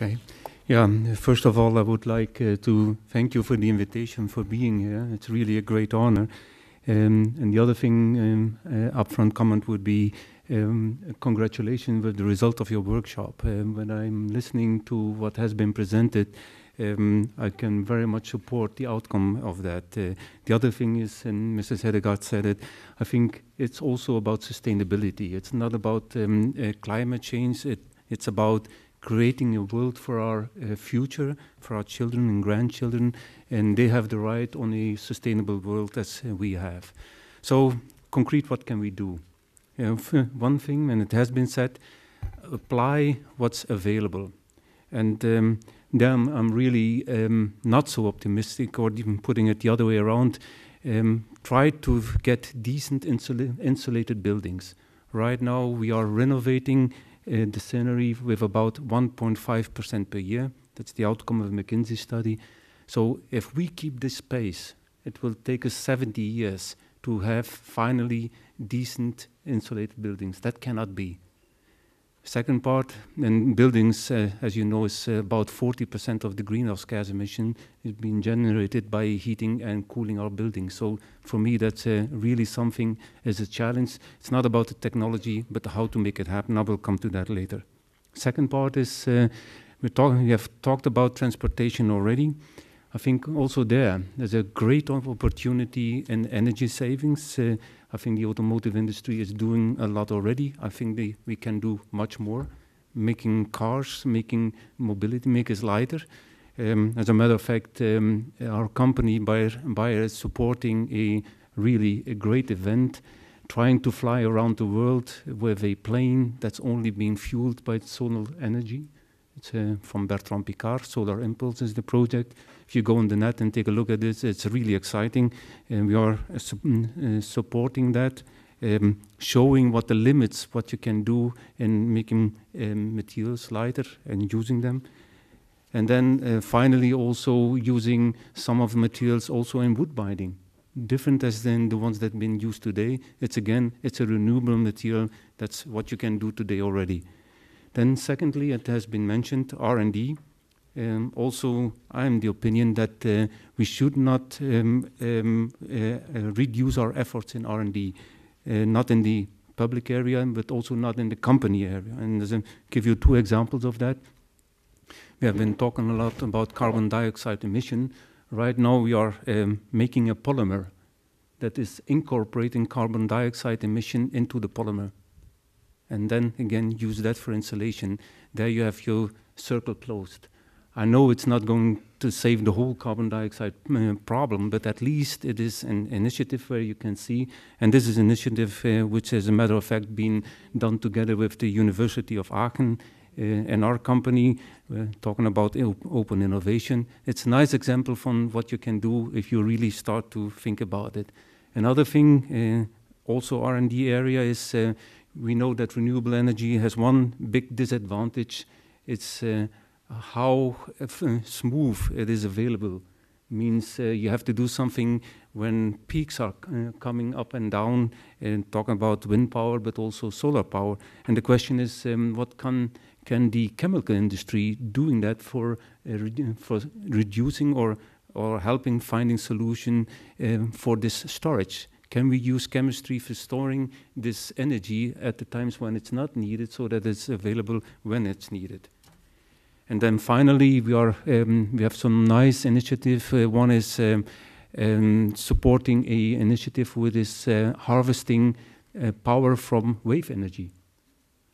Okay. Yeah, first of all, I would like uh, to thank you for the invitation, for being here. It's really a great honor. Um, and the other thing, um, uh, upfront comment would be um, congratulations with the result of your workshop. Um, when I'm listening to what has been presented, um, I can very much support the outcome of that. Uh, the other thing is, and Mrs. Hedegaard said it, I think it's also about sustainability. It's not about um, uh, climate change. It, it's about creating a world for our uh, future, for our children and grandchildren, and they have the right on a sustainable world as uh, we have. So, concrete, what can we do? one thing, and it has been said, apply what's available. And um, then I'm really um, not so optimistic, or even putting it the other way around. Um, try to get decent insula insulated buildings. Right now, we are renovating uh, the scenery with about 1.5% per year. That's the outcome of a McKinsey study. So if we keep this pace, it will take us 70 years to have finally decent insulated buildings. That cannot be. Second part, in buildings, uh, as you know, is uh, about 40% of the greenhouse gas emission is being generated by heating and cooling our buildings. So for me, that's uh, really something as a challenge. It's not about the technology, but how to make it happen. I will come to that later. Second part is uh, we, we have talked about transportation already. I think also there, there's a great opportunity in energy savings. Uh, I think the automotive industry is doing a lot already. I think they, we can do much more, making cars, making mobility, make it lighter. Um, as a matter of fact, um, our company, Bayer, Bayer, is supporting a really a great event, trying to fly around the world with a plane that's only being fueled by solar energy. It's uh, from Bertrand Piccard, Solar Impulse is the project if you go on the net and take a look at this, it's really exciting, and we are mm, uh, supporting that. Um, showing what the limits, what you can do in making um, materials lighter and using them. And then uh, finally also using some of the materials also in wood binding. Different as than the ones that have been used today. It's again, it's a renewable material. That's what you can do today already. Then secondly, it has been mentioned, R&D. Um, also, I am the opinion that uh, we should not um, um, uh, uh reduce our efforts in R&D, uh, not in the public area, but also not in the company area. And i give you two examples of that. We have been talking a lot about carbon dioxide emission. Right now, we are um, making a polymer that is incorporating carbon dioxide emission into the polymer. And then again, use that for insulation. There you have your circle closed I know it's not going to save the whole carbon dioxide uh, problem, but at least it is an initiative where you can see, and this is an initiative uh, which, as a matter of fact, been done together with the University of Aachen uh, and our company, uh, talking about open innovation. It's a nice example from what you can do if you really start to think about it. Another thing, uh, also R&D area, is uh, we know that renewable energy has one big disadvantage. It's how smooth it is available means uh, you have to do something when peaks are uh, coming up and down and talking about wind power but also solar power and the question is um, what can can the chemical industry doing that for uh, re for reducing or or helping finding solution um, for this storage can we use chemistry for storing this energy at the times when it's not needed so that it's available when it's needed and then finally, we are um, we have some nice initiative. Uh, one is um, um, supporting a initiative with this uh, harvesting uh, power from wave energy.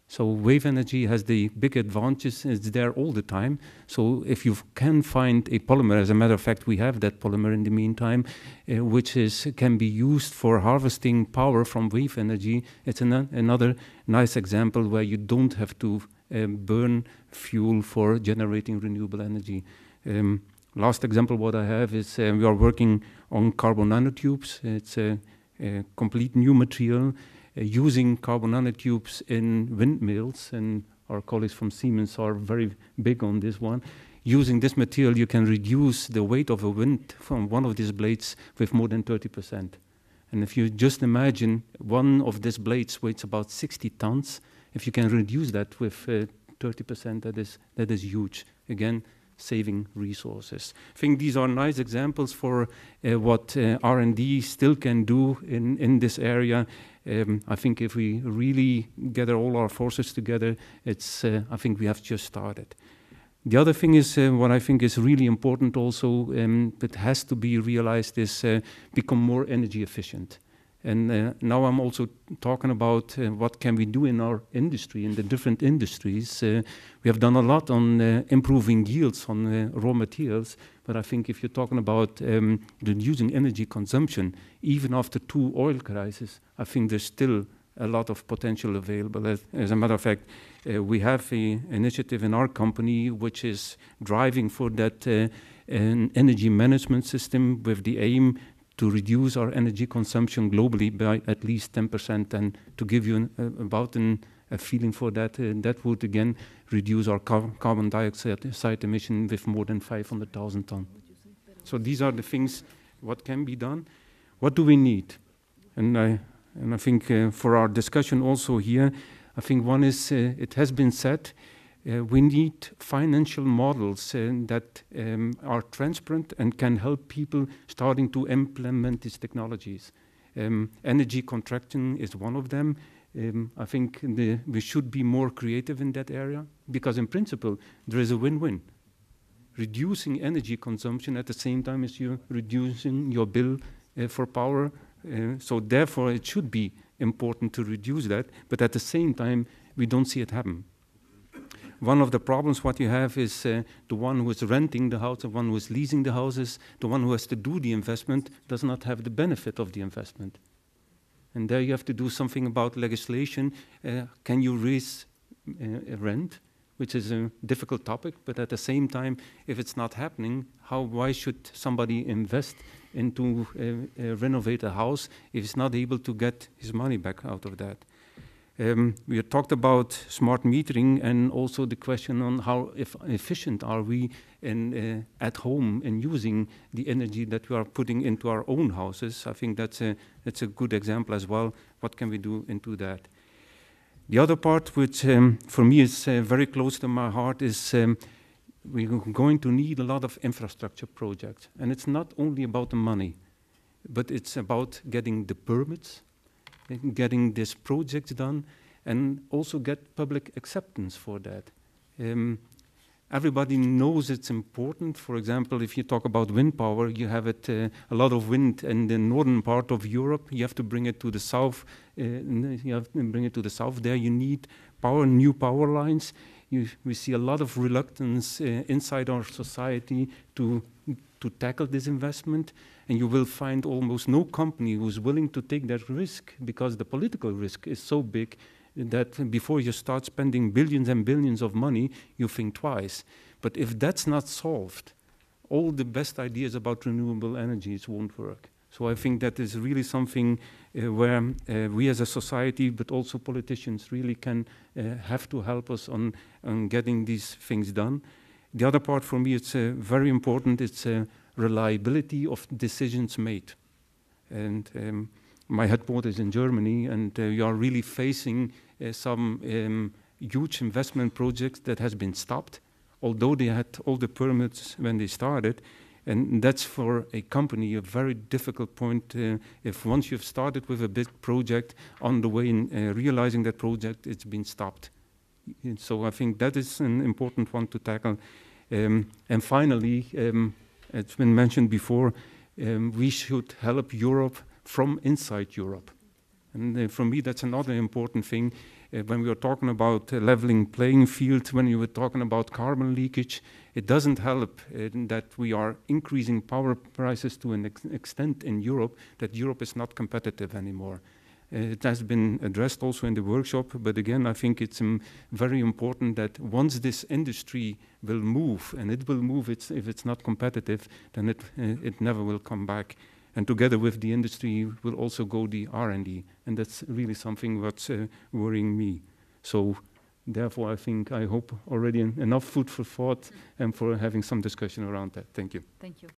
So wave energy has the big advantages; it's there all the time. So if you can find a polymer, as a matter of fact, we have that polymer in the meantime, uh, which is can be used for harvesting power from wave energy. It's an another nice example where you don't have to um, burn fuel for generating renewable energy. Um, last example what I have is uh, we are working on carbon nanotubes. It's a, a complete new material uh, using carbon nanotubes in windmills and our colleagues from Siemens are very big on this one. Using this material, you can reduce the weight of a wind from one of these blades with more than 30 percent. And if you just imagine one of these blades weighs about 60 tons, if you can reduce that with uh, 30%, that is, that is huge. Again, saving resources. I think these are nice examples for uh, what uh, R&D still can do in, in this area. Um, I think if we really gather all our forces together, it's, uh, I think we have just started. The other thing is uh, what I think is really important also, um, has to be realized, is uh, become more energy efficient. And uh, now I'm also talking about uh, what can we do in our industry, in the different industries. Uh, we have done a lot on uh, improving yields on raw materials, but I think if you're talking about um, reducing energy consumption, even after two oil crises, I think there's still a lot of potential available. As, as a matter of fact, uh, we have an initiative in our company which is driving for that uh, an energy management system with the aim to reduce our energy consumption globally by at least 10%. And to give you an, uh, about an, a feeling for that, uh, that would again reduce our car carbon dioxide emission with more than 500,000 tonnes. So these are the things what can be done. What do we need? And I, and I think uh, for our discussion also here, I think one is uh, it has been said uh, we need financial models that um, are transparent and can help people starting to implement these technologies. Um, energy contracting is one of them. Um, I think the, we should be more creative in that area because, in principle, there is a win win. Reducing energy consumption at the same time as you're reducing your bill uh, for power uh, so therefore, it should be important to reduce that, but at the same time, we don't see it happen. One of the problems what you have is uh, the one who is renting the house, the one who is leasing the houses, the one who has to do the investment does not have the benefit of the investment. And there you have to do something about legislation. Uh, can you raise uh, rent? which is a difficult topic, but at the same time, if it's not happening, how why should somebody invest into uh, uh, renovate a house if he's not able to get his money back out of that? Um, we talked about smart metering and also the question on how if efficient are we in, uh, at home in using the energy that we are putting into our own houses. I think that's a, that's a good example as well. What can we do into that? The other part, which um, for me is uh, very close to my heart, is um, we're going to need a lot of infrastructure projects. And it's not only about the money, but it's about getting the permits, getting these projects done, and also get public acceptance for that. Um, Everybody knows it's important. For example, if you talk about wind power, you have it uh, a lot of wind in the northern part of Europe. You have to bring it to the south. Uh, you have to bring it to the south. There, you need power, new power lines. You, we see a lot of reluctance uh, inside our society to to tackle this investment, and you will find almost no company who's willing to take that risk because the political risk is so big that before you start spending billions and billions of money, you think twice. But if that's not solved, all the best ideas about renewable energies won't work. So I think that is really something uh, where uh, we as a society, but also politicians, really can uh, have to help us on, on getting these things done. The other part for me, it's uh, very important, it's uh, reliability of decisions made. And um, my headquarters in Germany, and you uh, are really facing uh, some um, huge investment projects that has been stopped, although they had all the permits when they started. And that's for a company a very difficult point. Uh, if once you've started with a big project, on the way in uh, realizing that project, it's been stopped. And so I think that is an important one to tackle. Um, and finally, um, it's been mentioned before, um, we should help Europe from inside Europe. And uh, for me, that's another important thing. Uh, when we were talking about uh, leveling playing field, when we were talking about carbon leakage, it doesn't help uh, that we are increasing power prices to an ex extent in Europe that Europe is not competitive anymore. Uh, it has been addressed also in the workshop, but again, I think it's um, very important that once this industry will move, and it will move it's, if it's not competitive, then it, uh, it never will come back. And together with the industry will also go the R&D. And that's really something what's uh, worrying me. So therefore, I think, I hope already en enough food for thought and for having some discussion around that. Thank you. Thank you.